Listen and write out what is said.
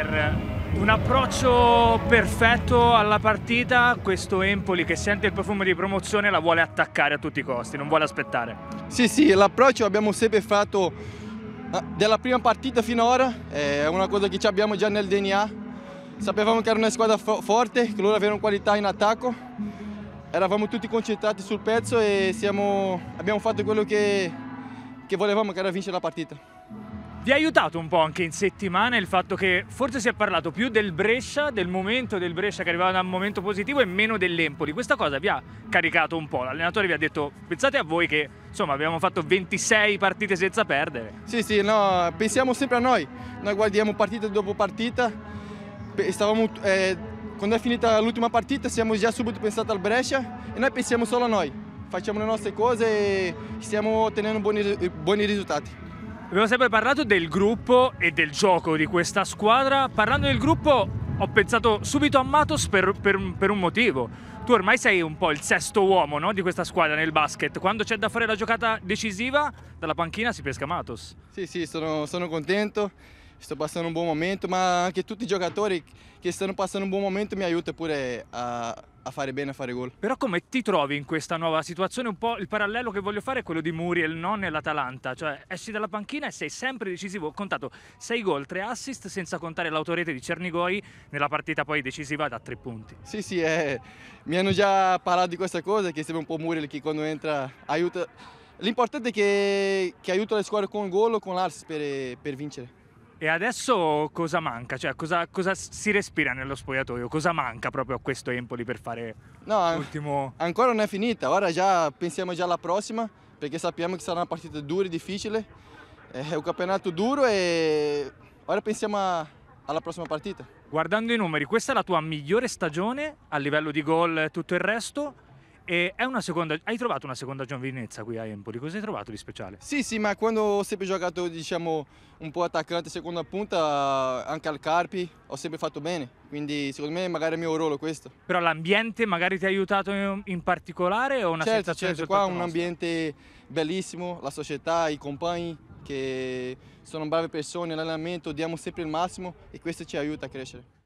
leader, un approccio perfetto alla partita, questo Empoli che sente il profumo di promozione la vuole attaccare a tutti i costi, non vuole aspettare. Sì, sì, l'approccio abbiamo sempre fatto eh, dalla prima partita finora, eh, è una cosa che abbiamo già nel DNA, sapevamo che era una squadra forte, che loro avevano qualità in attacco, eravamo tutti concentrati sul pezzo e siamo, abbiamo fatto quello che, che volevamo, che era vincere la partita. Vi ha aiutato un po' anche in settimana il fatto che forse si è parlato più del Brescia, del momento del Brescia che arrivava da un momento positivo e meno dell'Empoli. Questa cosa vi ha caricato un po'. L'allenatore vi ha detto pensate a voi che insomma abbiamo fatto 26 partite senza perdere. Sì, sì, no, pensiamo sempre a noi. Noi guardiamo partita dopo partita. Stavamo, eh, quando è finita l'ultima partita siamo già subito pensati al Brescia e noi pensiamo solo a noi. Facciamo le nostre cose e stiamo ottenendo buoni, buoni risultati. Abbiamo sempre parlato del gruppo e del gioco di questa squadra. Parlando del gruppo ho pensato subito a Matos per, per, per un motivo. Tu ormai sei un po' il sesto uomo no, di questa squadra nel basket. Quando c'è da fare la giocata decisiva, dalla panchina si pesca Matos. Sì, sì, sono, sono contento. Sto passando un buon momento, ma anche tutti i giocatori che stanno passando un buon momento mi aiutano pure a a fare bene, a fare gol. Però come ti trovi in questa nuova situazione? Un po' il parallelo che voglio fare è quello di Muriel, non nell'Atalanta. Cioè, esci dalla panchina e sei sempre decisivo. Ho contato 6 gol, 3 assist, senza contare l'autorete di Cernigoi nella partita poi decisiva da 3 punti. Sì, sì, eh, mi hanno già parlato di questa cosa, che sembra un po' Muriel che quando entra aiuta... L'importante è che, che aiuta le squadre con il gol o con l'assist per, per vincere. E adesso cosa manca? Cioè, cosa, cosa, si respira nello spogliatoio? Cosa manca proprio a questo Empoli per fare no, l'ultimo. Ancora non è finita, ora già pensiamo già alla prossima, perché sappiamo che sarà una partita dura e difficile. È un campionato duro e ora pensiamo a, alla prossima partita. Guardando i numeri, questa è la tua migliore stagione a livello di gol e tutto il resto. E è una seconda, hai trovato una seconda giovinezza qui a Empoli, cosa hai trovato di speciale? Sì, sì, ma quando ho sempre giocato diciamo, un po' attaccante seconda punta, anche al Carpi, ho sempre fatto bene, quindi secondo me magari è il mio ruolo questo. Però l'ambiente magari ti ha aiutato in, particolare o una certo, sensazione certo, qua è un nostra? ambiente bellissimo, la società, i compagni, che sono brave persone, l'allenamento, diamo sempre il massimo e questo ci aiuta a crescere.